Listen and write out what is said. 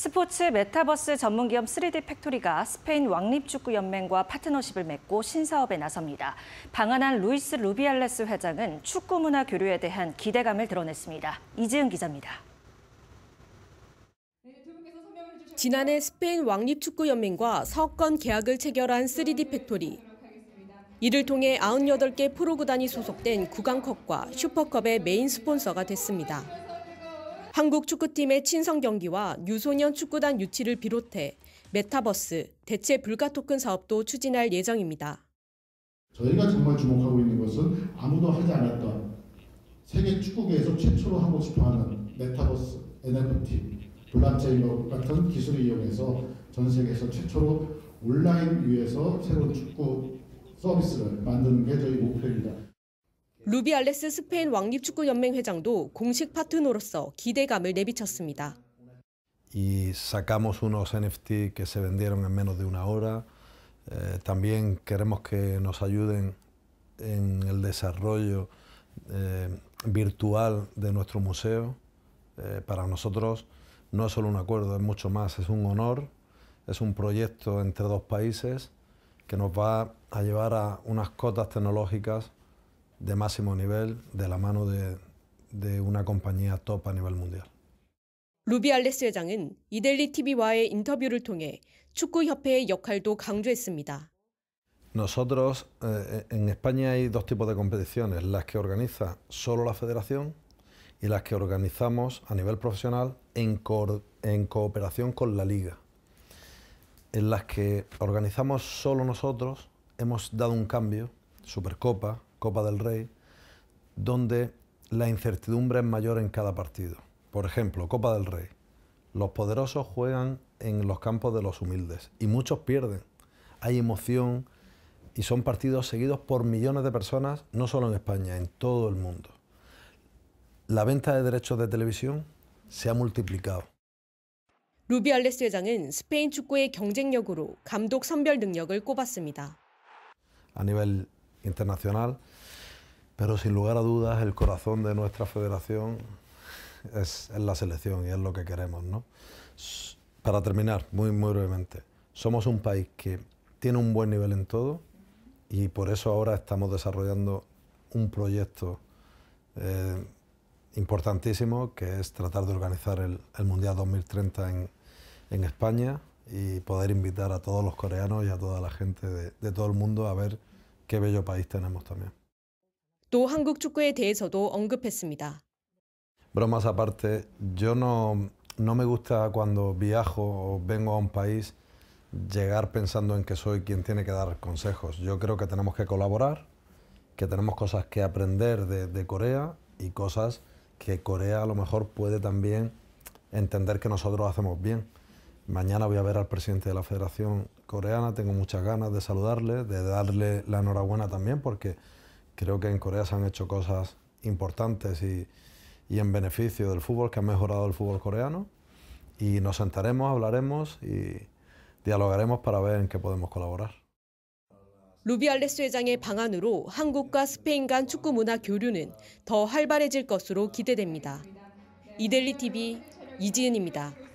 스포츠 메타버스 전문기업 3D 팩토리가 스페인 왕립축구연맹과 파트너십을 맺고 신사업에 나섭니다. 방한한 루이스 루비알레스 회장은 축구 문화 교류에 대한 기대감을 드러냈습니다. 이지은 기자입니다. 지난해 스페인 왕립축구연맹과 사업권 계약을 체결한 3D 팩토리. 이를 통해 98개 프로구단이 소속된 구강컵과 슈퍼컵의 메인 스폰서가 됐습니다. 한국 축구팀의 친선 경기와 유소년 축구단 유치를 비롯해 메타버스, 대체 불가 토큰 사업도 추진할 예정입니다. 저희가 정말 주목하고 있는 것은 아무도 하지 않았던 세계 축구계에서 최초로 하고 싶어하는 메타버스, NFT, 블록체인 같은 기술을 이용해서 전 세계에서 최초로 온라인 위에서 새로운 축구 서비스를 만드는 게 저희 목표입니다. 루비 알레스 스페인 왕립축구연맹 공식 파트너로서 기대감을 내비쳤습니다. y sacamos unos NFT que se vendieron en menos de una hora. Eh, también queremos que nos ayuden en el desarrollo eh, virtual de nuestro museo. Eh, para nosotros no es solo un acuerdo, es mucho más, es un honor, es un proyecto entre dos países que nos va a llevar a unas cotas tecnológicas de máximo nivel de la mano de, una compañía top a nivel mundial. 회장은 이델리 TV와의 인터뷰를 통해 축구 협회의 역할도 강조했습니다. Nosotros eh, en España hay dos tipos de competiciones, las que organiza solo la federación y las que organizamos a nivel profesional en, en cooperación con la liga. En las que organizamos solo nosotros hemos dado un cambio, Supercopa, Copa del Rey, donde la incertidumbre es mayor en cada partido. Por ejemplo, Copa del Rey. Los poderosos juegan en los campos de los humildes y muchos pierden. Hay emoción y son partidos seguidos por millones de personas, no solo en España, en todo el mundo. La venta de derechos de televisión se ha multiplicado. 루비알레스 회장은 스페인 축구의 경쟁력으로 감독 선별 능력을 꼽았습니다. A nivel internacional, pero sin lugar a dudas el corazón de nuestra federación es, la selección y es lo que queremos. ¿no? Para terminar, muy, muy brevemente, somos un país que tiene un buen nivel en todo y por eso ahora estamos desarrollando un proyecto eh, importantísimo que es tratar de organizar el, el Mundial 2030 en, en, España y poder invitar a todos los coreanos y a toda la gente de, de todo el mundo a ver qué bello país tenemos también. 또 한국 대해서도 언급했습니다. Bromas aparte, yo no, no me gusta cuando viajo o vengo a un país llegar pensando en que soy quien tiene que dar consejos. Yo creo que tenemos que colaborar, que tenemos cosas que aprender de, de Corea y cosas que Corea a lo mejor puede también entender que nosotros hacemos bien. Mañana voy a ver al presidente de la Federación Coreana, tengo muchas ganas de saludarle, de darle la enhorabuena también, porque creo que en Corea se han hecho cosas importantes y, en beneficio del fútbol, que ha mejorado el fútbol coreano. Y nos sentaremos, hablaremos y dialogaremos para ver en qué podemos colaborar. 한국과 스페인 간 축구 문화 교류는 더 활발해질 것으로 기대됩니다. 이델리 TV 이지은입니다.